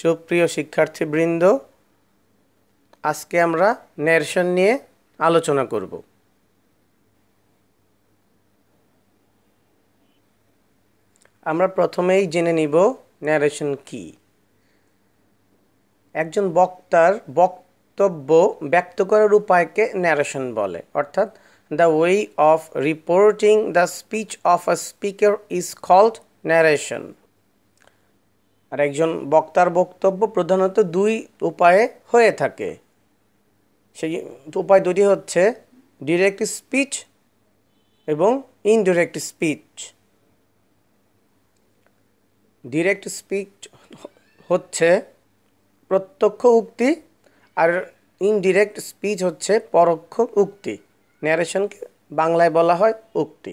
সুপ্রিয় শিক্ষার্থীবৃন্দ আজকে আমরা ন্যারেশন নিয়ে আলোচনা করব আমরা প্রথমেই জেনে নিব ন্যারেশন কি একজন বক্তার বক্তব্য ব্যক্ত করার উপায়কে ন্যারেশন বলে অর্থাৎ the way of reporting the speech of a speaker is called narration আর একজন বক্তার বক্তব্য প্রধানত দুই উপায়ে হয়ে থাকে সেই উপায় দুটি হচ্ছে ডিরেক্ট স্পিচ এবং ইনডিরেক্ট স্পিচ ডিরেক্ট স্পিচ হচ্ছে প্রত্যক্ষ উক্তি আর ইনডিরেক্ট স্পিচ হচ্ছে পরোক্ষ উক্তি ন্যারেশনকে বাংলায় বলা হয় উক্তি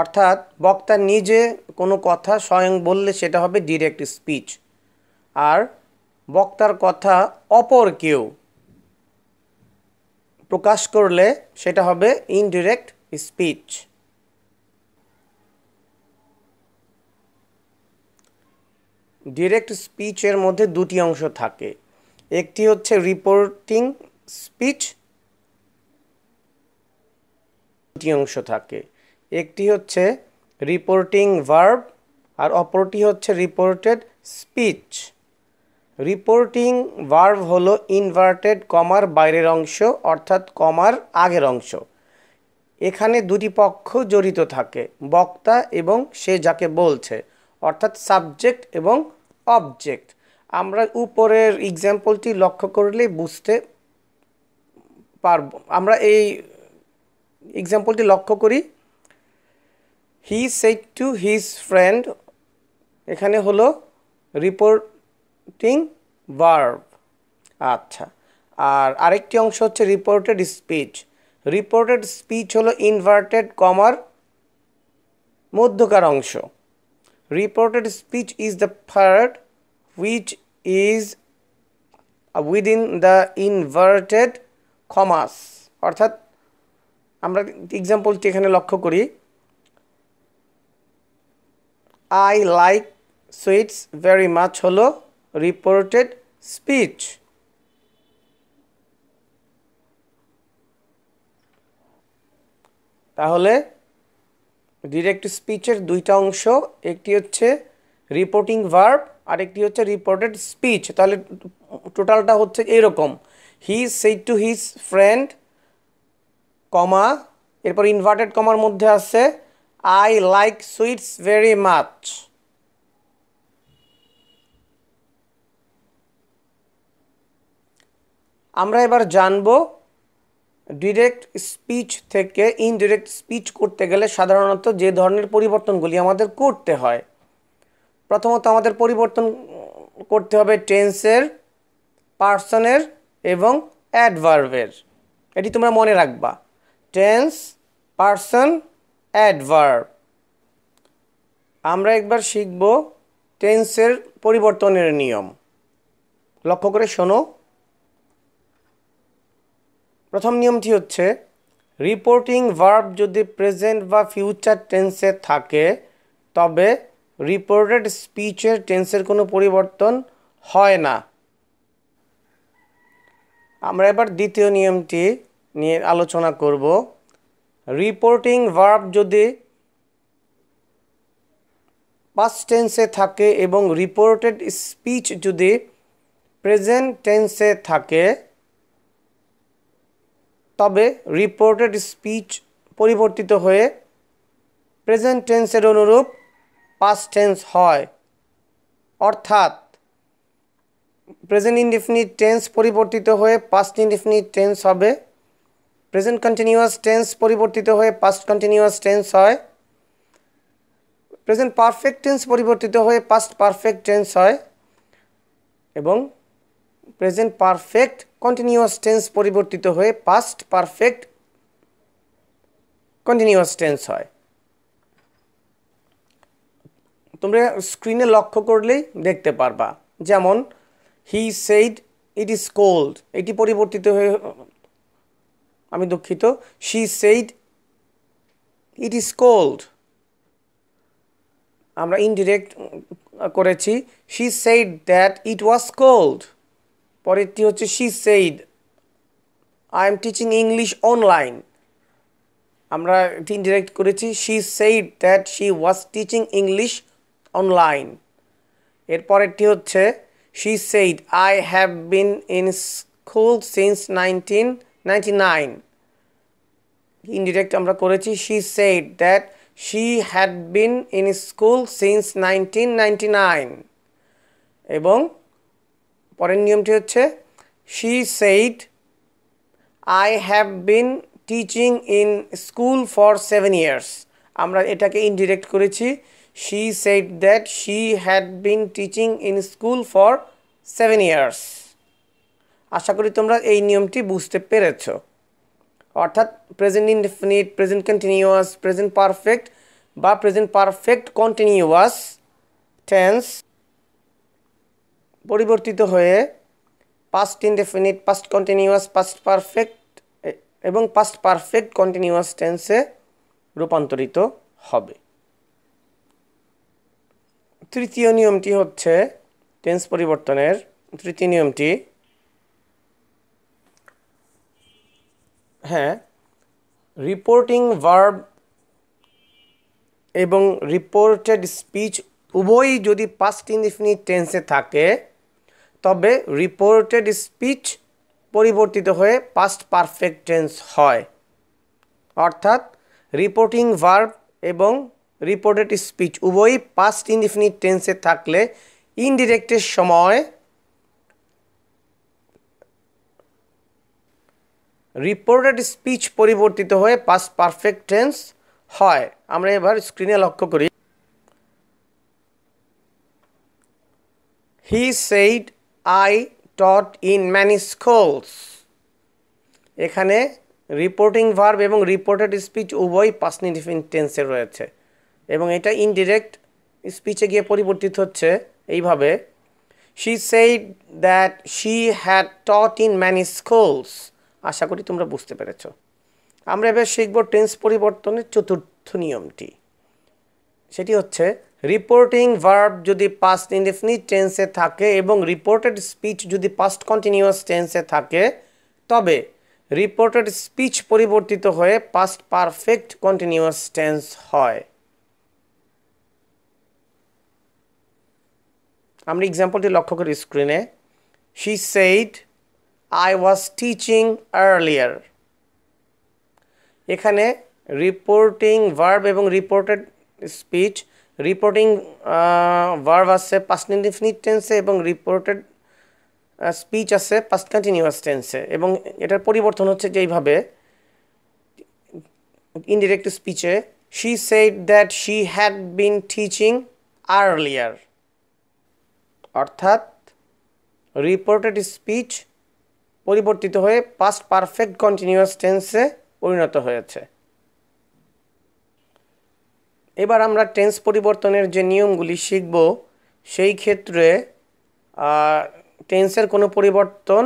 অর্থাৎ বক্তা নিজে কোনো কথা স্বয়ং বললে সেটা হবে ডিরেক্ট স্পিচ আর বক্তার কথা অপর কেউ প্রকাশ করলে সেটা হবে ইনডিরেক্ট স্পিচ ডিরেক্ট স্পিচের মধ্যে দুটি অংশ থাকে একটি হচ্ছে রিপোর্টিং স্পিচ দুটি অংশ থাকে একটি হচ্ছে রিপোর্টিং ভার্ব আর অপরটি হচ্ছে রিপোর্টেড স্পিচ রিপোর্টিং ভার্ব হলো ইনভার্টেড কমার বাইরের অংশ অর্থাৎ কমার আগের অংশ এখানে দুটি পক্ষ জড়িত থাকে বক্তা এবং সে যাকে বলছে অর্থাৎ সাবজেক্ট এবং অবজেক্ট আমরা উপরের এক্সাম্পলটি লক্ষ্য করলে বুঝতে পারব আমরা এই এক্সাম্পলটি লক্ষ্য করি he said to his friend এখানে হলো রিপোর্টিং ভার্ব আচ্ছা আর আরেকটি অংশ হচ্ছে রিপোর্টেড স্পিচ রিপোর্টেড স্পিচ হলো ইনভার্টেড কমার মধ্যকার অংশ reported speech is the part which is within the inverted commas অর্থাৎ আমরা এক্সাম্পলটি এখানে লক্ষ্য করি I like sweets very much হলো রিপোর্টেড স্পিচ তাহলে ডিরেক্ট স্পিচের দুইটা অংশ একটি হচ্ছে রিপোর্টিং ভার্ব একটি হচ্ছে রিপোর্টেড স্পিচ তাহলে টোটালটা হচ্ছে এরকম হি said two his friend comma এরপর ইনভার্টেড কমার মধ্যে আছে I like sweets very much. আমরা এবার জানব ডিরেক্ট স্পিচ থেকে ইনডিরেক্ট স্পিচ করতে গেলে সাধারণত যে ধরনের পরিবর্তনগুলি আমাদের করতে হয় প্রথমত আমাদের পরিবর্তন করতে হবে টেন্সের পার্সনের এবং অ্যাডভার্ভের এটি তোমরা মনে রাখবা টেন্স পার্সন অ্যাডভার্ব আমরা একবার শিখব টেন্সের পরিবর্তনের নিয়ম লক্ষ্য করে শোনো প্রথম নিয়মটি হচ্ছে রিপোর্টিং ভার্ব যদি প্রেজেন্ট বা ফিউচার টেন্সে থাকে তবে রিপোর্টেড স্পিচের টেন্সের কোনো পরিবর্তন হয় না আমরা এবার দ্বিতীয় নিয়মটি নিয়ে আলোচনা করব রিপোর্টিং ভার্ব যদি পাস্ট টেন্সে থাকে এবং রিপোর্টেড স্পিচ যদি প্রেজেন্ট টেন্সে থাকে তবে রিপোর্টেড স্পিচ পরিবর্তিত হয়ে প্রেজেন্ট টেন্সের অনুরূপ পাস্ট টেন্স হয় অর্থাৎ প্রেজেন্ট ইনডিফিনিট টেন্স পরিবর্তিত হয়ে পাস্ট ইনডিফিনিট টেন্স হবে প্রেজেন্ট কন্টিনিউয়াস টেন্স পরিবর্তিত হয়ে পাস্ট কন্টিনিউয়াস টেন্স হয় প্রেজেন্ট পারফেক্ট টেন্স পরিবর্তিত হয়ে পাস্ট পারফেক্ট টেন্স হয় এবং প্রেজেন্ট পারফেক্ট কন্টিনিউয়াস টেন্স পরিবর্তিত হয়ে পাস্ট পারফেক্ট কন্টিনিউয়াস টেন্স হয় তোমরা স্ক্রিনে লক্ষ্য করলেই দেখতে পারবা যেমন he said it is cold এটি পরিবর্তিত হয়ে আমি দুঃখিত she said it is cold আমরা ইনডিরেক্ট করেছি she said that it was cold পরেরটি হচ্ছে she said I am teaching English online আমরা ইনডিরেক্ট করেছি she said that she was teaching English online এরপরেরটি হচ্ছে she said I have been in school since nineteen ninety nine indirect আমরা করেছি she said that she had bin in school since nineteen এবং পরের নিয়মটি হচ্ছে she said I have been teaching in school for seven years আমরা এটাকে indirect করেছি she said that she had been teaching in school for seven years আশা করি তোমরা এই নিয়মটি বুঝতে পেরেছো অর্থাৎ present indefinite present continuous present perfect বা প্রেজেন্ট পারফেক্ট কন্টিনিউয়াস টেন্স পরিবর্তিত হয়ে past indefinite past continuous past perfect এবং পাস্ট পারফেক্ট কন্টিনিউয়াস টেন্সে রূপান্তরিত হবে তৃতীয় নিয়মটি হচ্ছে টেন্স পরিবর্তনের তৃতীয় নিয়মটি হ্যাঁ রিপোর্টিং ভার্ব এবং রিপোর্টেড স্পিচ উভয়ই যদি পাস্ট ইনডিফিনিট টেন্সে থাকে তবে রিপোর্টেড স্পিচ পরিবর্তিত হয়ে পাস্ট পারফেক্ট টেন্স হয় অর্থাৎ রিপোর্টিং ভার্ব এবং রিপোর্টেড স্পিচ উভয়ই পাস্ট ইনডিফিনিট টেন্সে থাকলে ইনডিরেক্টের সময় রিপোর্টেড স্পিচ পরিবর্তিত হয়ে পাস পারফেক্ট টেন্স হয় আমরা এবার স্ক্রিনে লক্ষ্য করি he said I taught in many schools এখানে রিপোর্টিং ভার্ব এবং রিপোর্টেড স্পিচ উভয় পাস টেন্সে রয়েছে এবং এটা ইনডিরেক্ট স্পিচে গিয়ে পরিবর্তিত হচ্ছে এইভাবে she said that she had taught in many schools আশা করি তোমরা বুঝতে পেরেছ আমরা এবার শিখব টেন্স পরিবর্তনের চতুর্থ নিয়মটি সেটি হচ্ছে রিপোর্টিং ভার্ব যদি পাস্ট ইন্ডেফিনিট টেন্সে থাকে এবং রিপোর্টেড স্পিচ যদি পাস্ট কন্টিনিউয়াস টেন্সে থাকে তবে রিপোর্টেড স্পিচ পরিবর্তিত হয়ে পাস্ট পারফেক্ট কন্টিনিউয়াস টেন্স হয় আমরা এক্সাম্পলটি লক্ষ্য করি স্ক্রিনে she said I was teaching earlier এখানে রিপোর্টিং ভার্ব এবং রিপোর্টেড স্পিচ রিপোর্টিং ভার্ব আছে পাস্ট ইনডিফিনিট টেন্সে এবং রিপোর্টেড স্পিচ আছে পাস্ট কন্টিনিউয়াস টেন্সে এবং এটার পরিবর্তন হচ্ছে যেইভাবে ইনডিরেক্ট স্পিচে she said that she had been teaching earlier অর্থাৎ রিপোর্টেড স্পিচ পরিবর্তিত হয়ে পাস্ট পারফেক্ট কন্টিনিউয়াস টেন্সে পরিণত হয়েছে এবার আমরা টেন্স পরিবর্তনের যে নিয়মগুলি শিখব সেই ক্ষেত্রে টেন্সের কোনো পরিবর্তন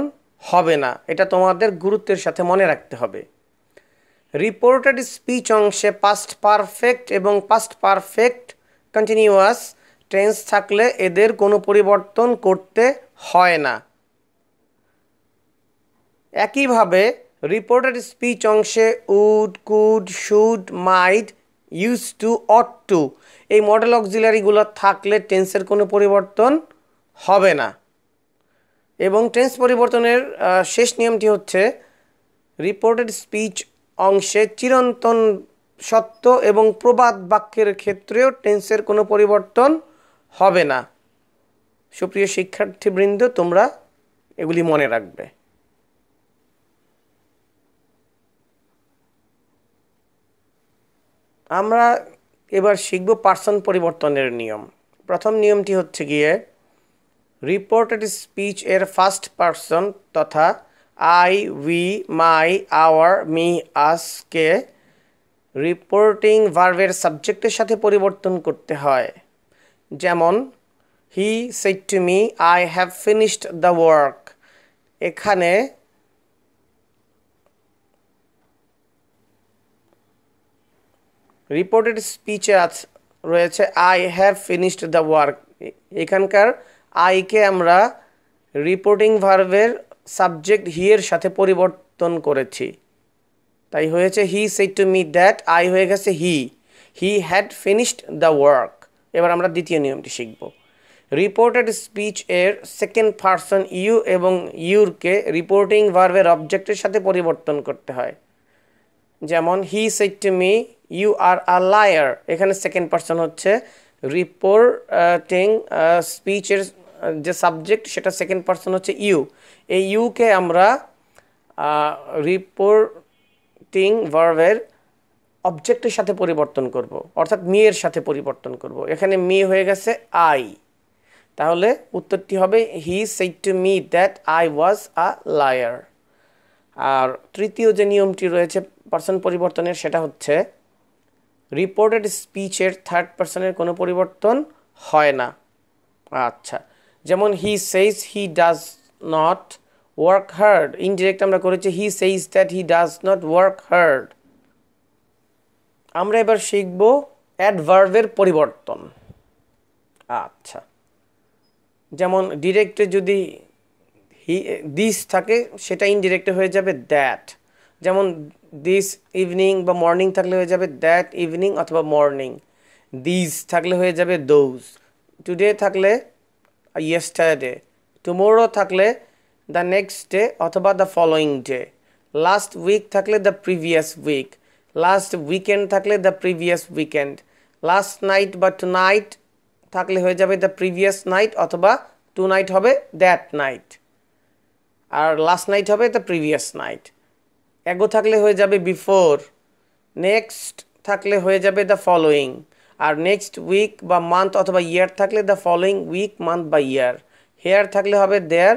হবে না এটা তোমাদের গুরুত্বের সাথে মনে রাখতে হবে রিপোর্টেড স্পিচ অংশে পাস্ট পারফেক্ট এবং পাস্ট পারফেক্ট কন্টিনিউয়াস টেন্স থাকলে এদের কোনো পরিবর্তন করতে হয় না একইভাবে রিপোর্টেড স্পিচ অংশে would could should might used to ought to এই মডেল অক্সিলারিগুলো থাকলে টেন্সের কোনো পরিবর্তন হবে না এবং টেন্স পরিবর্তনের শেষ নিয়মটি হচ্ছে রিপোর্টেড স্পিচ অংশে চিরন্তন সত্য এবং প্রবাদ বাক্যের ক্ষেত্রেও টেন্সের কোনো পরিবর্তন হবে না সুপ্রিয় শিক্ষার্থীবৃন্দ তোমরা এগুলি মনে রাখবে আমরা এবার শিখব পার্সন পরিবর্তনের নিয়ম প্রথম নিয়মটি হচ্ছে গিয়ে রিপোর্টেড স্পিচ এর ফার্স্ট পার্সন তথা I we my our me আসকে রিপোর্টিং ভার্ভের সাবজেক্টের সাথে পরিবর্তন করতে হয় যেমন he said to me I have finished the work এখানে রিপোর্টেড স্পিচে আছে রয়েছে I have finished the work এখানকার আইকে আমরা রিপোর্টিং ভার্ভের সাবজেক্ট হিয়ের সাথে পরিবর্তন করেছি তাই হয়েছে he said to me that I হয়ে গেছে he he had finished the work এবার আমরা দ্বিতীয় নিয়মটি শিখব রিপোর্টেড স্পিচ এর সেকেন্ড পার্সন ইউ এবং ইউরকে রিপোর্টিং ভার্ভের অবজেক্টের সাথে পরিবর্তন করতে হয় যেমন he said to me you are a liar এখানে সেকেন্ড পার্সন হচ্ছে রিপোর্টিং স্পিচের uh, uh, যে সাবজেক্ট সেটা সেকেন্ড পার্সন হচ্ছে ইউ এই ইউকে আমরা রিপোর্টিং ভার্ভের অবজেক্টের সাথে পরিবর্তন করব। অর্থাৎ মেয়ের সাথে পরিবর্তন করব। এখানে মেয়ে হয়ে গেছে আই তাহলে উত্তরটি হবে he said to me that I was a liar আর তৃতীয় যে নিয়মটি রয়েছে পার্সন পরিবর্তনের সেটা হচ্ছে রিপোর্টেড স্পিচের থার্ড পার্সনের কোনো পরিবর্তন হয় না আচ্ছা যেমন he says he does not work hard indirect আমরা করেছি he says that he does not work hard আমরা এবার শিখব অ্যাডভার্ভের পরিবর্তন আচ্ছা যেমন ডিরেক্টে যদি হি দিস থাকে সেটা ইনডিরেক্টে হয়ে যাবে দ্যাট যেমন দিস ইভিনিং বা মর্নিং থাকলে হয়ে যাবে দ্যাট ইভিনিং অথবা মর্নিং দিস থাকলে হয়ে যাবে দোজ টুডে থাকলে ইয়েস্টারডে টুমোরো থাকলে দ্য নেক্সট ডে অথবা the following day last week থাকলে the previous week last weekend থাকলে the previous weekend last night বা টু নাইট থাকলে হয়ে যাবে দ্য প্রিভিয়াস নাইট অথবা টু নাইট হবে দ্যাট নাইট আর লাস্ট নাইট হবে দ্য প্রিভিয়াস নাইট অ্যাগো থাকলে হয়ে যাবে বিফোর নেক্সট থাকলে হয়ে যাবে দ্য ফলোয়িং আর নেক্সট উইক বা মান্থ অথবা ইয়ার থাকলে দ্য ফলোয়িং উইক মান্থ বা ইয়ার হেয়ার থাকলে হবে দেয়ার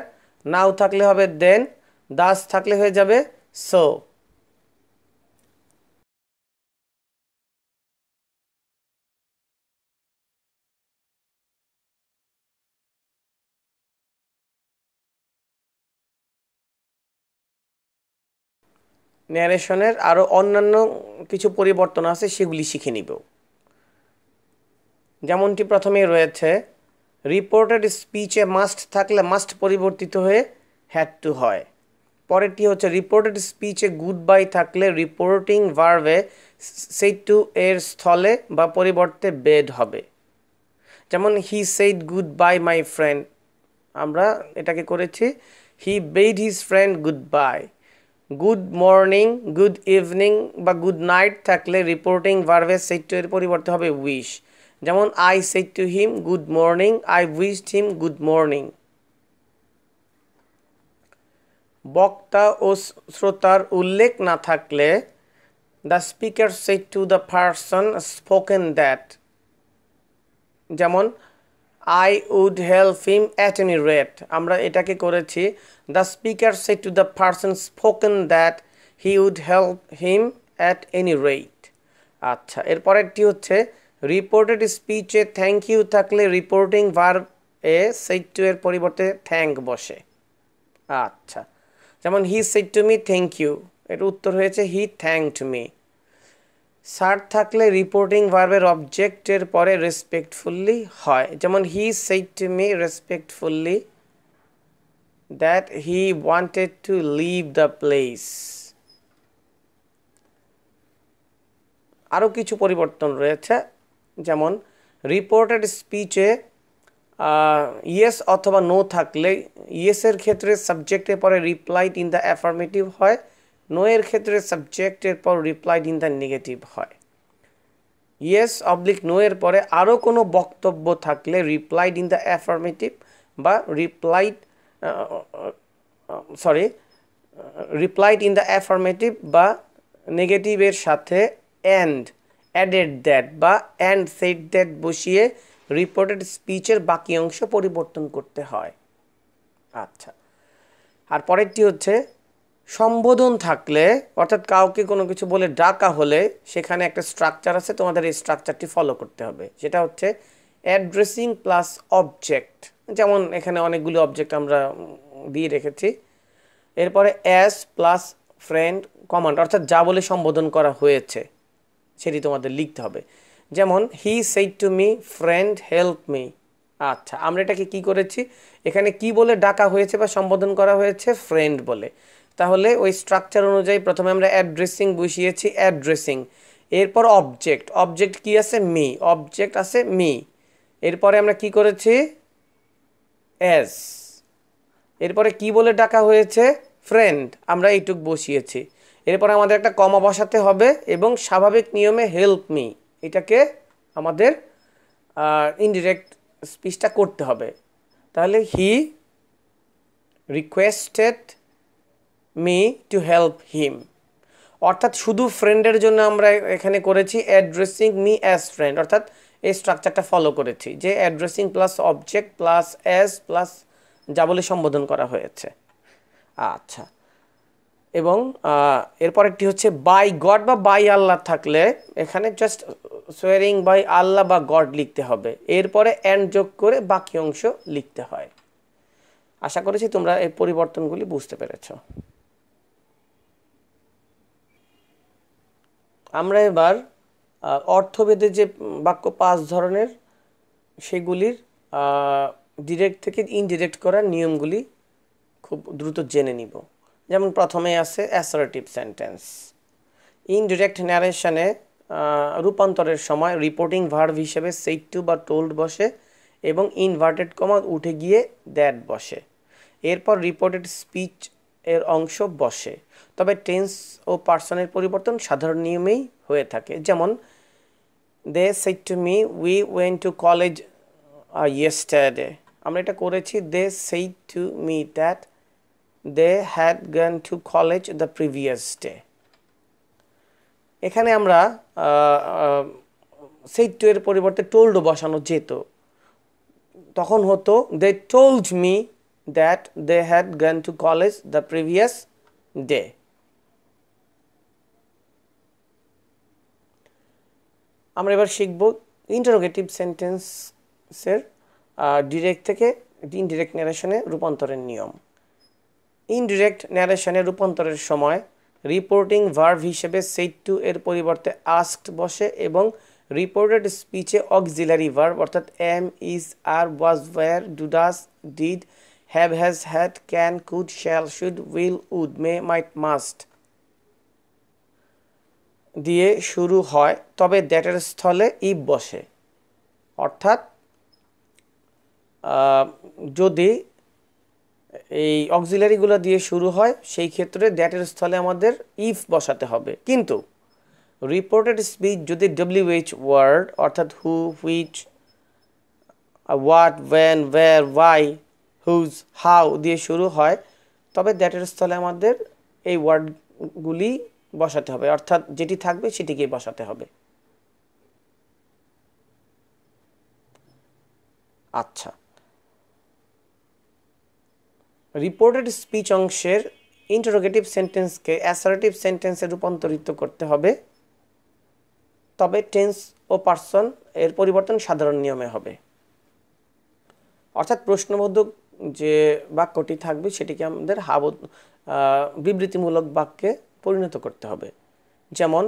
নাও থাকলে হবে দেন দাস থাকলে হয়ে যাবে সো ন্যারেশনের আরও অন্যান্য কিছু পরিবর্তন আছে সেগুলি শিখে নিব যেমনটি প্রথমেই রয়েছে রিপোর্টেড স্পিচে মাস্ট থাকলে মাস্ট পরিবর্তিত হয়ে হ্যাড টু হয় পরেরটি হচ্ছে রিপোর্টেড স্পিচে গুড বাই থাকলে রিপোর্টিং ভার্ভে সেই টু এর স্থলে বা পরিবর্তে বেড হবে যেমন he said goodbye my friend আমরা এটাকে করেছি he bade his friend goodbye good morning good evening বা গুড নাইট থাকলে রিপোর্টিং ভার্ভেস সেট এর পরিবর্তে হবে উইশ যেমন I said to him good morning I wished him good morning বক্তা ও শ্রোতার উল্লেখ না থাকলে the speaker said to the person spoken that যেমন I would help him at any rate আমরা এটাকে করেছি the speaker said to the person spoken that he would help him at any rate আচ্ছা এরপরেরটি হচ্ছে রিপোর্টেড স্পিচে thank you থাকলে reporting verb এ সেট টু এর পরিবর্তে থ্যাংক বসে আচ্ছা যেমন he said to me thank you এর উত্তর হয়েছে হি টু মি সার্ট থাকলে রিপোর্টিং ভার্বের অবজেক্টের পরে রেসপেক্টফুল্লি হয় যেমন he said to me respectfully that he wanted to leave the place আরও কিছু পরিবর্তন রয়েছে যেমন রিপোর্টেড স্পিচে ইয়েস অথবা নো থাকলে ইয়েসের ক্ষেত্রে সাবজেক্টের পরে রিপ্লাইড ইন দ্য অ্যাফার্মেটিভ হয় নো এর ক্ষেত্রে সাবজেক্টের পর রিপ্লাইড ইন দ্য নেগেটিভ হয় ইয়েস অবলিক নো এর পরে আরও কোনো বক্তব্য থাকলে রিপ্লাইড ইন দ্য অ্যাফার্মেটিভ বা replied sorry replied in the affirmative বা নেগেটিভের সাথে অ্যান্ড অ্যাডেড দ্যাট বা অ্যান্ড সেট দ্যাট বসিয়ে রিপোর্টেড স্পিচের বাকি অংশ পরিবর্তন করতে হয় আচ্ছা আর পরেরটি হচ্ছে সম্বোধন থাকলে অর্থাৎ কাউকে কোনো কিছু বলে ডাকা হলে সেখানে একটা স্ট্রাকচার আছে তোমাদের এই স্ট্রাকচারটি ফলো করতে হবে সেটা হচ্ছে অ্যাড্রেসিং প্লাস অবজেক্ট যেমন এখানে অনেকগুলি অবজেক্ট আমরা দিয়ে রেখেছি এরপরে অ্যাস প্লাস ফ্রেন্ড কমান্ড অর্থাৎ যা বলে সম্বোধন করা হয়েছে সেটি তোমাদের লিখতে হবে যেমন he said to me friend help me আচ্ছা আমরা এটাকে কি করেছি এখানে কি বলে ডাকা হয়েছে বা সম্বোধন করা হয়েছে ফ্রেন্ড বলে তাহলে ওই স্ট্রাকচার অনুযায়ী প্রথমে আমরা অ্যাড্রেসিং বসিয়েছি অ্যাড্রেসিং এরপর অবজেক্ট অবজেক্ট কি আছে মি অবজেক্ট আছে মি এরপরে আমরা কি করেছি এস এরপরে কি বলে ডাকা হয়েছে ফ্রেন্ড আমরা এইটুক বসিয়েছি এরপর আমাদের একটা কমা বসাতে হবে এবং স্বাভাবিক নিয়মে হেল্প মি এটাকে আমাদের ইনডিরেক্ট স্পিচটা করতে হবে তাহলে he requested me to help him অর্থাৎ শুধু ফ্রেন্ডের জন্য আমরা এখানে করেছি অ্যাড্রেসিং মি অ্যাজ ফ্রেন্ড অর্থাৎ এই স্ট্রাকচারটা ফলো করেছি যে addressing plus object plus as plus যা বলে সম্বোধন করা হয়েছে আচ্ছা এবং এরপর একটি হচ্ছে বাই গড বা বাই আল্লাহ থাকলে এখানে জাস্ট সোয়ারিং বাই আল্লাহ বা গড লিখতে হবে এরপরে অ্যান্ড যোগ করে বাকি অংশ লিখতে হয় আশা করেছি তোমরা এই পরিবর্তনগুলি বুঝতে পেরেছো আমরা এবার অর্থভেদে যে বাক্য পাঁচ ধরনের সেগুলির ডিরেক্ট থেকে ইনডিরেক্ট করার নিয়মগুলি খুব দ্রুত জেনে নিব যেমন প্রথমে আছে অ্যাসারেটিভ সেন্টেন্স ইনডিরেক্ট ন্যারেশনে রূপান্তরের সময় রিপোর্টিং ভার্ভ হিসেবে সেইট টু বা টোল্ড বসে এবং ইনভার্টেড কমা উঠে গিয়ে দ্যাট বসে এরপর রিপোর্টেড স্পিচ এর অংশ বসে তবে টেন্স ও পার্সনের পরিবর্তন সাধারণ নিয়মেই হয়ে থাকে যেমন they said to me we went to college yesterday আমরা এটা করেছি they said to me that they had gone to college the previous day এখানে আমরা সেট টু এর পরিবর্তে টোল্ড বসানো যেত তখন হতো they told me that they had gone to college the previous day. আমরা এবার শিখব ইন্টারোগেটিভ সেন্টেন্সের ডিরেক্ট থেকে ইনডিরেক্ট ন্যারেশনে রূপান্তরের নিয়ম ইনডিরেক্ট ন্যারেশনে রূপান্তরের সময় রিপোর্টিং ভার্ভ হিসেবে সেট টু এর পরিবর্তে আস্কড বসে এবং রিপোর্টেড স্পিচে অক্সিলারি ভার্ভ অর্থাৎ am is are was were do does did have, has, had, can, could, shall, should, will, would, may, might, must দিয়ে শুরু হয় তবে দ্যাটের স্থলে ইব বসে অর্থাৎ যদি এই অক্সিলারিগুলো দিয়ে শুরু হয় সেই ক্ষেত্রে দ্যাটের স্থলে আমাদের ইফ বসাতে হবে কিন্তু রিপোর্টেড স্পিচ যদি ডব্লিউএইচ ওয়ার্ড অর্থাৎ who which what when where why whose how দিয়ে শুরু হয় তবে দ্যাটের স্থলে আমাদের এই ওয়ার্ডগুলি বসাতে হবে অর্থাৎ যেটি থাকবে সেটিকেই বসাতে হবে আচ্ছা রিপোর্টেড স্পিচ অংশের ইন্টারোগেটিভ সেন্টেন্সকে অ্যাসারেটিভ সেন্টেন্সে রূপান্তরিত করতে হবে তবে টেন্স ও পার্সন এর পরিবর্তন সাধারণ নিয়মে হবে অর্থাৎ প্রশ্নবোধক যে বাক্যটি থাকবে সেটিকে আমাদের হাব বিবৃতিমূলক বাক্যে পরিণত করতে হবে যেমন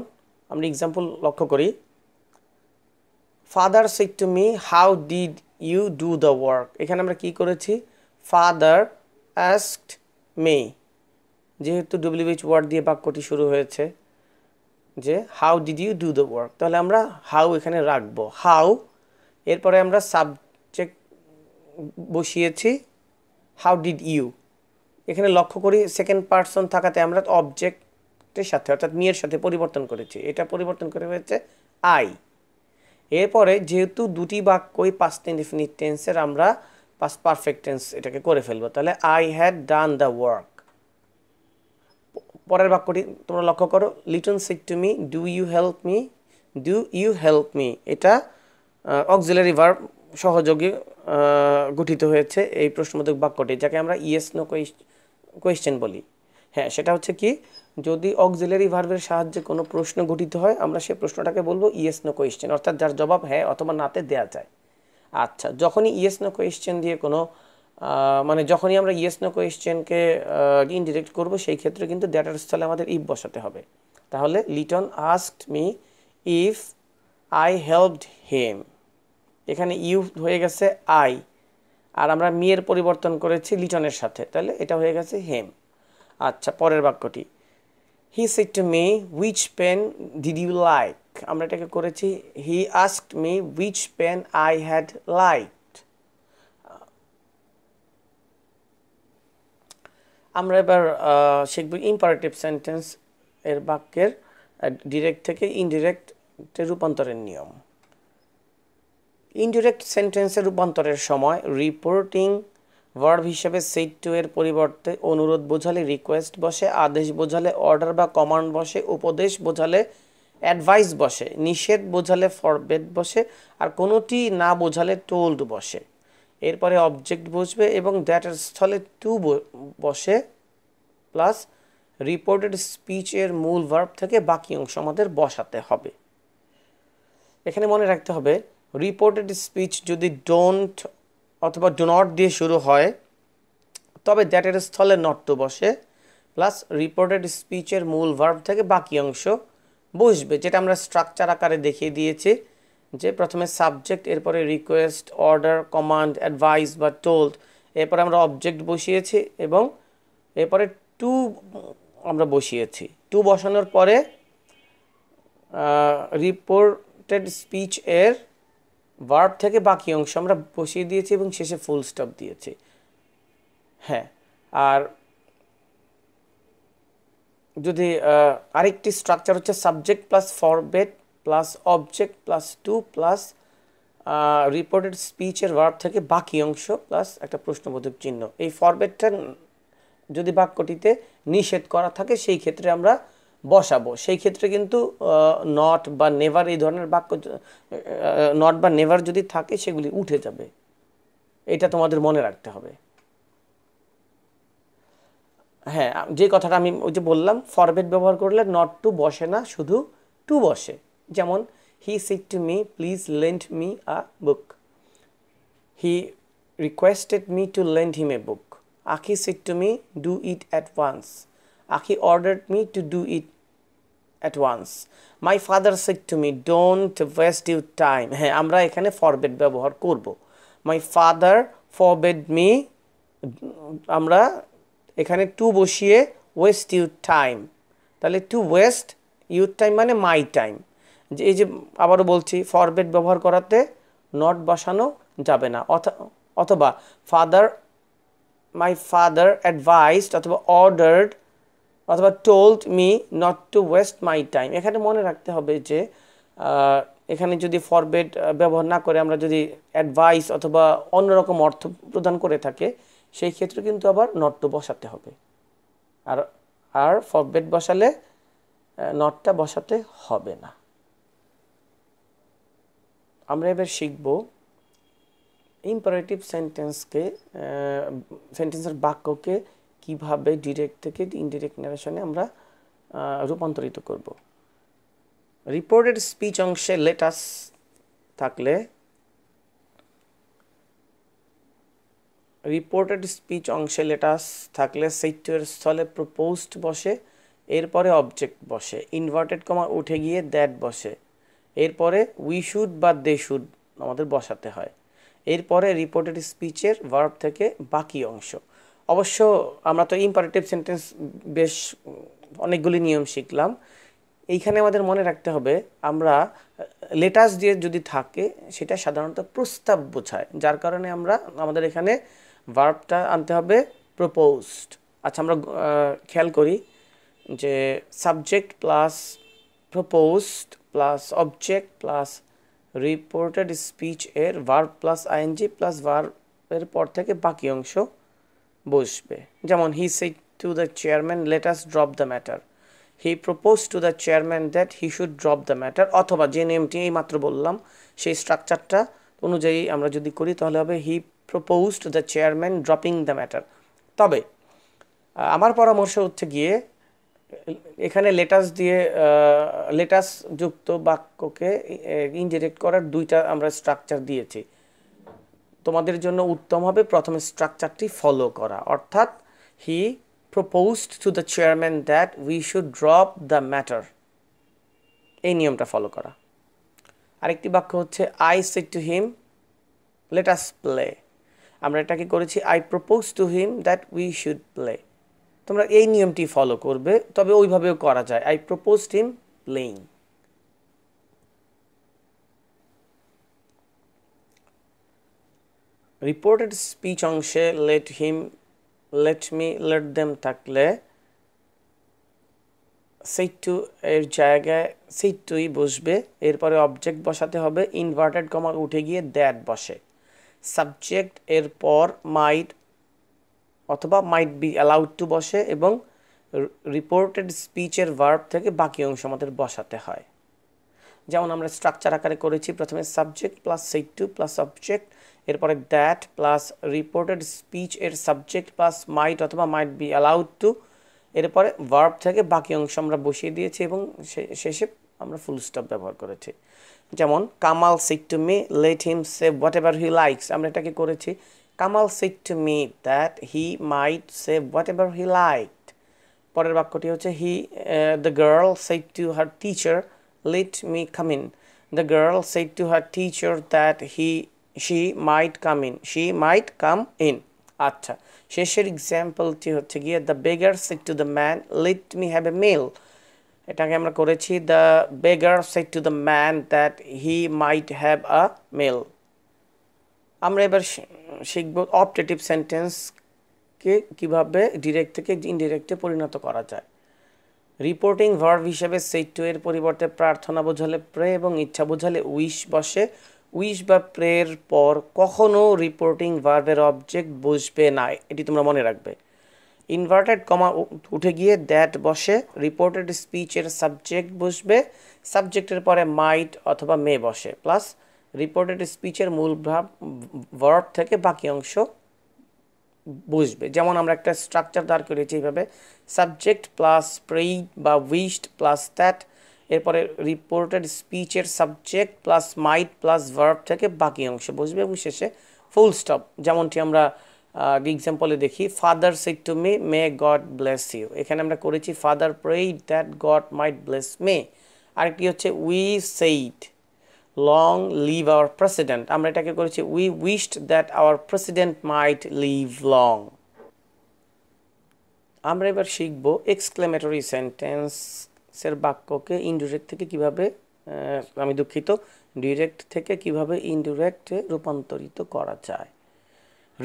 আমরা এক্সাম্পল লক্ষ্য করি father said to me how did you do the work এখানে আমরা কি করেছি ফাদার অ্যাস্কড মি যেহেতু ডব্লিউএইচ ওয়ার্ড দিয়ে বাক্যটি শুরু হয়েছে যে how did you do the work তাহলে আমরা হাউ এখানে রাখবো হাউ এরপরে আমরা সাবজেক্ট বসিয়েছি হাউ ডিড ইউ এখানে লক্ষ্য করি সেকেন্ড পার্সন থাকাতে আমরা অবজেক্টের সাথে অর্থাৎ মেয়ের সাথে পরিবর্তন করেছি এটা পরিবর্তন করে হয়েছে আই এরপরে যেহেতু দুটি বাক্যই পাস্ট ইনডিফিনিট টেন্সের আমরা পাস্ট পারফেক্ট টেন্স এটাকে করে ফেলবো তাহলে I had done the work পরের বাক্যটি তোমরা লক্ষ্য করো Liton said to me do you help me do you help me এটা অক্সিলারি ভার্ব সহযোগে গঠিত হয়েছে এই প্রশ্নবোধক বাক্যটি যাকে আমরা ইয়েস নো কোয়েশ্চেন বলি হ্যাঁ সেটা হচ্ছে কি যদি অক্সিলারি ভার্বের সাহায্যে কোনো প্রশ্ন গঠিত হয় আমরা সেই প্রশ্নটাকে বলবো ইয়েস নো কোয়েশ্চেন অর্থাৎ যার জবাব হ্যাঁ অথবা নাতে দেয়া যায় আচ্ছা যখনই ইয়েস নো কোয়েশ্চেন দিয়ে কোনো মানে যখনই আমরা ইয়েস নো কোয়েশ্চেনকে ইনডিরেক্ট করবো সেই ক্ষেত্রে কিন্তু ড্যাটার স্থলে আমাদের ইফ বসাতে হবে তাহলে Liton asked me if I helped him এখানে ইউ হয়ে গেছে আই আর আমরা মিয়ের পরিবর্তন করেছি লিটনের সাথে তাহলে এটা হয়ে গেছে হেম আচ্ছা পরের বাক্যটি he said to me which pen did you like আমরা এটাকে করেছি he asked me which pen I had like আমরা এবার শিখব ইম্পারেটিভ সেন্টেন্স এর বাক্যের ডিরেক্ট থেকে ইনডিরেক্টে রূপান্তরের নিয়ম ইনডিরেক্ট সেন্টেন্সে রূপান্তরের সময় রিপোর্টিং ভার্ব হিসেবে সেট টু এর পরিবর্তে অনুরোধ বোঝালে রিকোয়েস্ট বসে আদেশ বোঝালে অর্ডার বা কমান্ড বসে উপদেশ বোঝালে অ্যাডভাইস বসে নিষেধ বোঝালে ফরবেড বসে আর কোনোটি না বোঝালে টোল্ড বসে এরপরে অবজেক্ট বসবে এবং দ্যাটের স্থলে টু বসে প্লাস রিপোর্টেড স্পিচের মূল ভার্ব থেকে বাকি অংশ আমাদের বসাতে হবে এখানে মনে রাখতে হবে রিপোর্টেড স্পিচ যদি ডোন্ট অথবা ডো নট দিয়ে শুরু হয় তবে দ্যাটের স্থলে নট টু বসে প্লাস রিপোর্টেড স্পিচের মূল ভার্ব থেকে বাকি অংশ বসবে যেটা আমরা স্ট্রাকচার আকারে দেখিয়ে দিয়েছি যে প্রথমে সাবজেক্ট এরপরে রিকোয়েস্ট অর্ডার কমান্ড অ্যাডভাইস বা টোল্ড এরপরে আমরা অবজেক্ট বসিয়েছি এবং এরপরে টু আমরা বসিয়েছি টু বসানোর পরে রিপোর্টেড স্পিচ এর ভার্ব থেকে বাকি অংশ আমরা বসিয়ে দিয়েছি এবং শেষে ফুল স্টপ দিয়েছি হ্যাঁ আর যদি আরেকটি স্ট্রাকচার হচ্ছে subject plus forbade plus object plus to plus reported স্পিচের ভার্ব থেকে বাকি অংশ প্লাস একটা প্রশ্নবোধক চিহ্ন এই ফরবেটটা যদি বাক্যটিতে নিষেধ করা থাকে সেই ক্ষেত্রে আমরা বসাবো সেই ক্ষেত্রে কিন্তু নট বা নেভার এই ধরনের বাক্য নট বা নেভার যদি থাকে সেগুলি উঠে যাবে এটা তোমাদের মনে রাখতে হবে হ্যাঁ যে কথাটা আমি ওই যে বললাম ফরবেট ব্যবহার করলে নট টু বসে না শুধু টু বসে যেমন he said to me please lend me a book he requested me to lend him a book Akhi said to me do it at once Aki ordered me to do it at once. My father said to me, don't waste your time. হ্যাঁ আমরা এখানে forbade ব্যবহার করব। My father forbade me আমরা এখানে to বসিয়ে waste your time তাহলে to waste your time মানে মাই টাইম যে এই যে আবারও বলছি ফরবেড ব্যবহার করাতে নট বসানো যাবে না অথবা ফাদার মাই ফাদার অ্যাডভাইসড অথবা অর্ডার্ড অথবা told me not to waste my time এখানে মনে রাখতে হবে যে এখানে যদি ফরবেড ব্যবহার না করে আমরা যদি অ্যাডভাইস অথবা অন্যরকম অর্থ প্রদান করে থাকে সেই ক্ষেত্রে কিন্তু আবার নট টু বসাতে হবে আর আর ফরবেড বসালে নটটা বসাতে হবে না আমরা এবার শিখব ইম্পারেটিভ সেন্টেন্সকে সেন্টেন্সের বাক্যকে কিভাবে ডিরেক্ট থেকে ইনডিরেক্ট ন্যারেশনে আমরা রূপান্তরিত করব রিপোর্টেড স্পিচ অংশে লেটাস থাকলে রিপোর্টেড স্পিচ অংশে লেটাস থাকলে সেইটের স্থলে প্রপোজড বসে এরপরে অবজেক্ট বসে ইনভার্টেড কমা উঠে গিয়ে দ্যাট বসে এরপরে উই শুড বা দে শুড আমাদের বসাতে হয় এরপরে রিপোর্টেড স্পিচের ভার্ব থেকে বাকি অংশ অবশ্য আমরা তো ইম্পারেটিভ সেন্টেন্স বেশ অনেকগুলি নিয়ম শিখলাম এইখানে আমাদের মনে রাখতে হবে আমরা লেটাস দিয়ে যদি থাকে সেটা সাধারণত প্রস্তাব বোঝায় যার কারণে আমরা আমাদের এখানে ভার্বটা আনতে হবে প্রপোজড আচ্ছা আমরা খেয়াল করি যে subject plus proposed plus object plus reported speech এর verb plus ING plus verb এর পর থেকে বাকি অংশ বসবে যেমন he said to the chairman let us drop the matter he propose to the chairman that he should drop the matter অথবা যে নেমটি এই মাত্র বললাম সেই স্ট্রাকচারটা অনুযায়ী আমরা যদি করি তাহলে হবে he proposed the chairman dropping the matter তবে আমার পরামর্শ হচ্ছে গিয়ে এখানে লেটাস দিয়ে লেটাস যুক্ত বাক্যকে ইনডিরেক্ট করার দুইটা আমরা স্ট্রাকচার দিয়েছি তোমাদের জন্য উত্তম হবে প্রথমে স্ট্রাকচারটি ফলো করা অর্থাৎ he proposed to the chairman that we should drop the matter এই নিয়মটা ফলো করা আরেকটি বাক্য হচ্ছে I said to him let us play আমরা এটা কি করেছি I propose to him that we should play তোমরা এই নিয়মটি ফলো করবে তবে ওইভাবেও করা যায় I propose him playing reported speech অংশে let him let me let them থাকলে সেইটু এর জায়গায় সেইটুই বসবে এরপরে অবজেক্ট বসাতে হবে ইনভার্টেড কমা উঠে গিয়ে দ্যাট বসে সাবজেক্ট এরপর মাইট অথবা মাইট বি অ্যালাউড টু বসে এবং রিপোর্টেড স্পিচের ভার্ব থেকে বাকি অংশ আমাদের বসাতে হয় যেমন আমরা স্ট্রাকচার আকারে করেছি প্রথমে subject plus said to plus object এরপরে দ্যাট প্লাস রিপোর্টেড স্পিচ এর সাবজেক্ট প্লাস মাইট অথবা মাইট বি অ্যালাউড টু এরপরে ভার্ব থেকে বাকি অংশ আমরা বসিয়ে দিয়েছি এবং শেষে আমরা ফুল স্টপ ব্যবহার করেছি যেমন Kamal said to me let him say whatever he likes আমরা এটাকে করেছি Kamal said to me that he might say whatever he like পরের বাক্যটি হচ্ছে he the girl said to her teacher let me come in the girl said to her teacher that he she might come in she might come in আচ্ছা শেষের এক্সাম্পলটি হচ্ছে গিয়ে the beggar said to the man let me have a meal এটাকে আমরা করেছি the beggar said to the man that he might have a meal আমরা এবার শিখব অপটেটিভ সেন্টেন্সকে কীভাবে ডিরেক্ট থেকে ইনডিরেক্টে পরিণত করা যায় রিপোর্টিং ভার্ভ হিসেবে সেট টু এর পরিবর্তে প্রার্থনা বোঝালে প্রে এবং ইচ্ছা বোঝালে উইশ বসে উইশ বা প্রের পর কখনো রিপোর্টিং ভার্বের অবজেক্ট বুঝবে না এটি তোমরা মনে রাখবে ইনভার্টেড কমা উঠে গিয়ে দ্যাট বসে রিপোর্টেড স্পিচের সাবজেক্ট বসবে সাবজেক্টের পরে মাইট অথবা মে বসে প্লাস রিপোর্টেড স্পিচের মূল ভাব ওয়ার্ড থেকে বাকি অংশ বসবে যেমন আমরা একটা স্ট্রাকচার দাঁড় করেছি এইভাবে সাবজেক্ট প্লাস প্রেইড বা উইশড প্লাস দ্যাট এরপরে রিপোর্টেড স্পিচের subject plus might plus verb থেকে বাকি অংশ বসবে এবং শেষে ফুল স্টপ যেমনটি আমরা এক্সাম্পলে দেখি father said to me may God bless you এখানে আমরা করেছি father prayed that God might bless me আরেকটি হচ্ছে we said long live our president আমরা এটাকে করেছি we wished that our president might live long আমরা এবার শিখব এক্সক্লেমেটরি সেন্টেন্স সের বাক্যকে ইনডিরেক্ট থেকে কিভাবে আমি দুঃখিত ডিরেক্ট থেকে কিভাবে ইনডিরেক্টে রূপান্তরিত করা যায়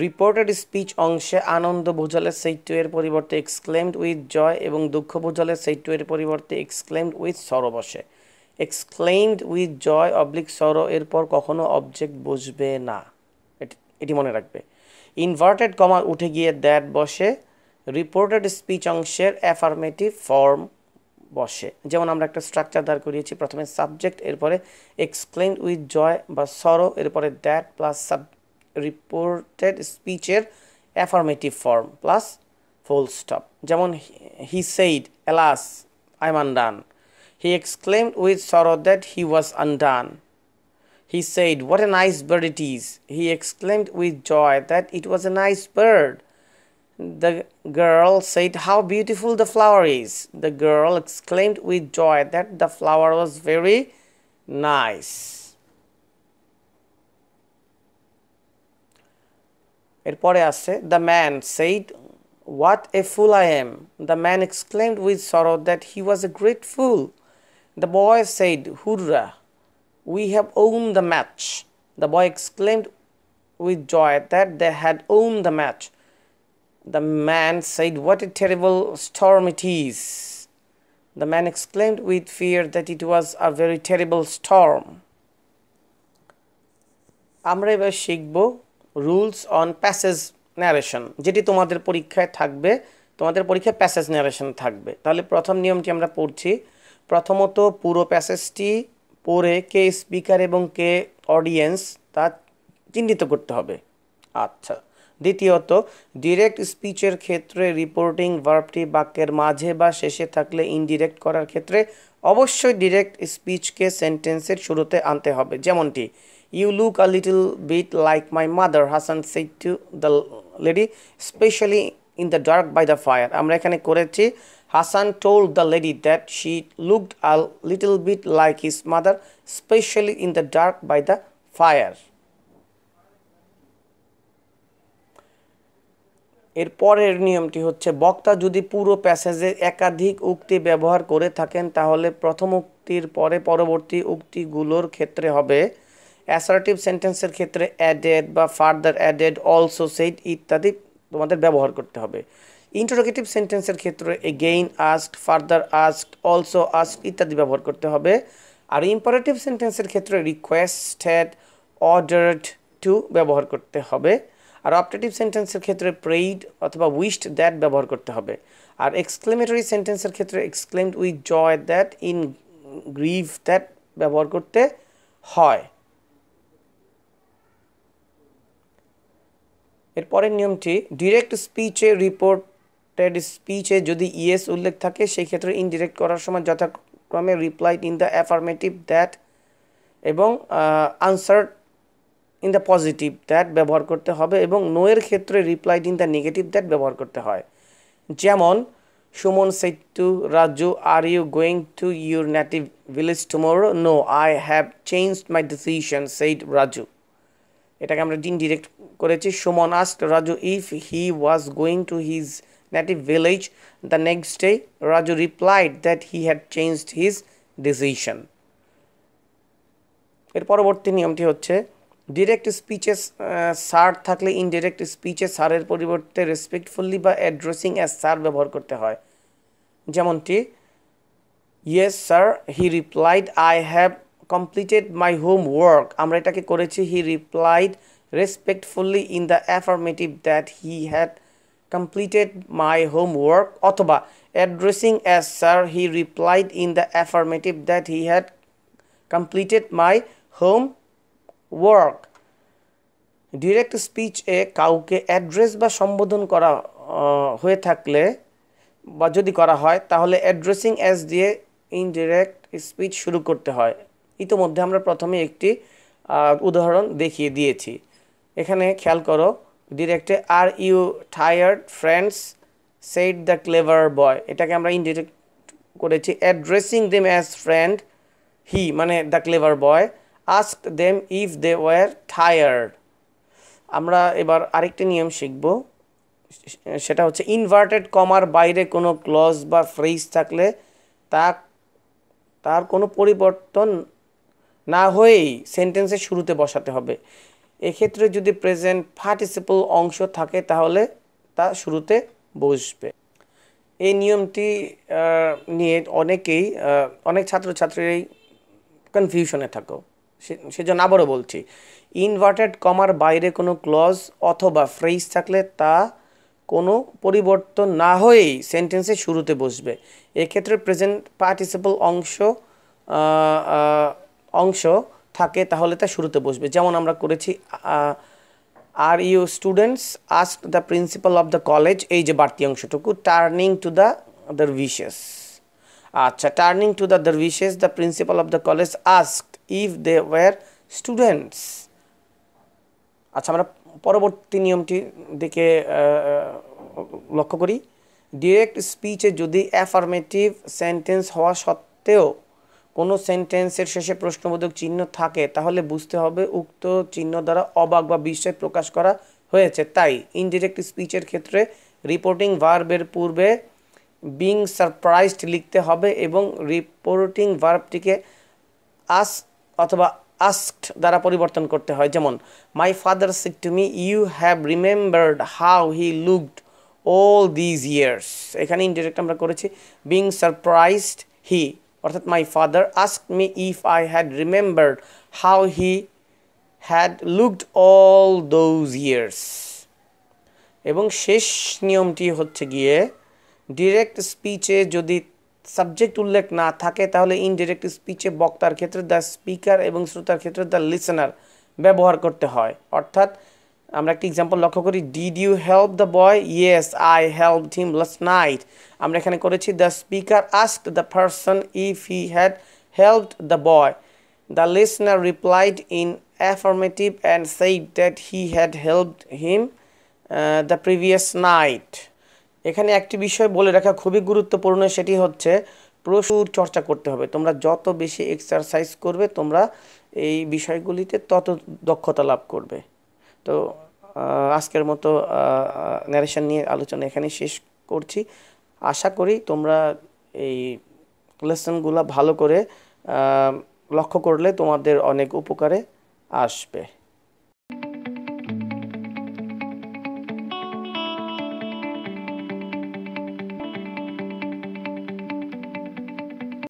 রিপোর্টেড স্পিচ অংশে আনন্দ বোঝালে সেই টু এর পরিবর্তে এক্সক্লেমড উইথ জয় এবং দুঃখ বোঝালে সেই টু এর পরিবর্তে এক্সক্লেমড উইথ সরো বসে এক্সক্লেমড উইথ জয় অবলিক সরো এর পর কখনো অবজেক্ট বসবে না এটি মনে রাখবে ইনভার্টেড কমা উঠে গিয়ে দ্যাট বসে রিপোর্টেড স্পিচ অংশের অ্যাফার্মেটিভ ফর্ম বসে যেমন আমরা একটা স্ট্রাকচার দাঁড় করিয়েছি প্রথমে সাবজেক্ট এরপরে এক্সপ্লেন উইথ জয় বা সরো এরপরে দ্যাট প্লাস সাব রিপোর্টেড স্পিচের affirmative form plus full stop যেমন he said alas I am undone he exclaim with sorrow that he was undone he said what a nice bird it is he exclaimed with joy that it was a nice bird The girl said, How beautiful the flower is! The girl exclaimed with joy that the flower was very nice. The man said, What a fool I am! The man exclaimed with sorrow that he was a great fool. The boy said, Hurrah! We have won the match. The boy exclaimed with joy that they had won the match. The man said, What a terrible storm it is. The man exclaimed with fear that it was a very terrible storm. আমরা এবার শিখব rules on passage narration যেটি তোমাদের পরীক্ষায় থাকবে তোমাদের পরীক্ষায় passage narration থাকবে তাহলে প্রথম নিয়মটি আমরা পড়ছি প্রথমত পুরো প্যাসেজটি পড়ে কে স্পিকার এবং কে অডিয়েন্স তা চিহ্নিত করতে হবে আচ্ছা দ্বিতীয়ত ডিরেক্ট স্পিচের ক্ষেত্রে রিপোর্টিং ভার্বটি বাক্যের মাঝে বা শেষে থাকলে ইনডিরেক্ট করার ক্ষেত্রে অবশ্যই ডিরেক্ট স্পিচকে সেন্টেন্সের শুরুতে আনতে হবে যেমনটি you look a little bit like my mother Hasan said to the lady specially in the dark by the fire আমরা এখানে করেছি Hasan told the lady that she looked a little bit like his mother specially in the dark by the fire এর পরের নিয়মটি হচ্ছে বক্তা যদি পুরো প্যাসেজে একাধিক উক্তি ব্যবহার করে থাকেন তাহলে প্রথম উক্তির পরে পরবর্তী উক্তিগুলোর ক্ষেত্রে হবে অ্যাসার্টিভ সেন্টেন্সের ক্ষেত্রে অ্যাডেড বা ফার্দার অ্যাডেড অলসো সেইট ইত্যাদি তোমাদের ব্যবহার করতে হবে ইন্টারোগেটিভ সেন্টেন্সের ক্ষেত্রে again asked further asked also asked ইত্যাদি ব্যবহার করতে হবে আর ইম্পারেটিভ সেন্টেন্সের ক্ষেত্রে রিকোয়েস্টেড অর্ডার্ড টু ব্যবহার করতে হবে আর অপটেটিভ সেন্টেন্সের ক্ষেত্রে প্রেইড অথবা উইশড দ্যাট ব্যবহার করতে হবে আর এক্সক্লেমেটরি সেন্টেন্সের ক্ষেত্রে exclaimed with joy that in grief that ব্যবহার করতে হয় এরপরের নিয়মটি ডিরেক্ট স্পিচে রিপোর্টেড স্পিচে যদি ইয়েস উল্লেখ থাকে সেই ক্ষেত্রে ইনডিরেক্ট করার সময় যথাক্রমে replied in the affirmative that এবং answered in the positive that ব্যবহার করতে হবে এবং নো এর ক্ষেত্রে replied in the negative that ব্যবহার করতে হয় যেমন Sumon said to Raju are you going to your native village tomorrow no I have change my decision said Raju এটাকে আমরা ডিন ডিরেক্ট করেছি Sumon asked Raju if he was going to his native village the next day Raju replied that he had change his decision এর পরবর্তী নিয়মটি হচ্ছে direct স্পিচে সার থাকলে indirect স্পিচে সারের পরিবর্তে রেসপেক্টফুললি বা অ্যাড্রেসিং অ্যাজ সার ব্যবহার করতে হয় যেমনটি yes sir he replied I have completed my homework আমরা এটাকে করেছি he replied respectfully in the affirmative that he had completed my homework অথবা addressing as sir he replied in the affirmative that he had completed my homework direct স্পিচে কাউকে address বা সম্বোধন করা হয়ে থাকলে বা যদি করা হয় তাহলে অ্যাড্রেসিং অ্যাস দিয়ে ইনডিরেক্ট স্পিচ শুরু করতে হয় ইতোমধ্যে আমরা প্রথমে একটি উদাহরণ দেখিয়ে দিয়েছি এখানে খেয়াল করো ডিরেক্টে are you tired friends said the clever boy এটাকে আমরা ইনডিরেক্ট করেছি addressing them as friend he মানে the clever boy ask them if they were tired আমরা এবার আরেকটি নিয়ম শিখব সেটা হচ্ছে ইনভার্টেড কমার বাইরে কোনো ক্লজ বা ফ্রেজ থাকলে তা তার কোনো পরিবর্তন না হয়েই সেন্টেন্সের শুরুতে বসাতে হবে এক্ষেত্রে যদি প্রেজেন্ট পার্টিসিপল অংশ থাকে তাহলে তা শুরুতে বসবে এই নিয়মটি নিয়ে অনেকেই অনেক ছাত্রছাত্রীরাই কনফিউশনে থাকো সেজন্য আবারও বলছি ইনভার্টেড কমার বাইরে কোনো ক্লজ অথবা ফ্রেজ থাকলে তা কোনো পরিবর্তন না হয়েই সেন্টেন্সে শুরুতে বসবে এক্ষেত্রে প্রেজেন্ট পার্টিসিপল অংশ অংশ থাকে তাহলে তা শুরুতে বসবে যেমন আমরা করেছি are you students ask the principal of the college এই যে বাড়তি অংশটুকু টার্নিং টু দ্য দারভিশেস আচ্ছা turning to the dervishes the principal of the college ask if they were students আচ্ছা আমরা পরবর্তী নিয়মটি দিকে লক্ষ্য করি ডিরেক্ট স্পিচে যদি অ্যাফার্মেটিভ সেন্টেন্স হওয়া সত্ত্বেও কোনো সেন্টেন্সের শেষে প্রশ্নবোধক চিহ্ন থাকে তাহলে বুঝতে হবে উক্ত চিহ্ন দ্বারা অবাক বা বিস্ময় প্রকাশ করা হয়েছে তাই ইনডিরেক্ট স্পিচের ক্ষেত্রে রিপোর্টিং ভার্বের পূর্বে বিং সারপ্রাইজড লিখতে হবে এবং রিপোর্টিং ভার্বটিকে আস অথবা আস্কড দ্বারা পরিবর্তন করতে হয় যেমন my father said to me you have remembered how he looked all these years এখানে ইনডিরেক্ট আমরা করেছি বিং সারপ্রাইজড হি অর্থাৎ my father ask me if I had remembered how he had looked all those years এবং শেষ নিয়মটি হচ্ছে গিয়ে direct স্পিচে যদি সাবজেক্ট উল্লেখ না থাকে তাহলে ইনডিরেক্ট স্পিচে বক্তার ক্ষেত্রে দ্য স্পিকার এবং শ্রোতার ক্ষেত্রে দ্য লিসনার ব্যবহার করতে হয় অর্থাৎ আমরা একটি এক্সাম্পল লক্ষ্য করি did you help the boy yes I help him last night আমরা এখানে করেছি the speaker ask the person if he had helped the boy the listener replied in affirmative and said that he had helped him the previous night এখানে একটি বিষয় বলে রাখা খুবই গুরুত্বপূর্ণ সেটি হচ্ছে প্রচুর চর্চা করতে হবে তোমরা যত বেশি এক্সারসাইজ করবে তোমরা এই বিষয়গুলিতে তত দক্ষতা লাভ করবে তো আজকের মতো ন্যারেশন নিয়ে আলোচনা এখানে শেষ করছি আশা করি তোমরা এই লেসনগুলো ভালো করে লক্ষ্য করলে তোমাদের অনেক উপকারে আসবে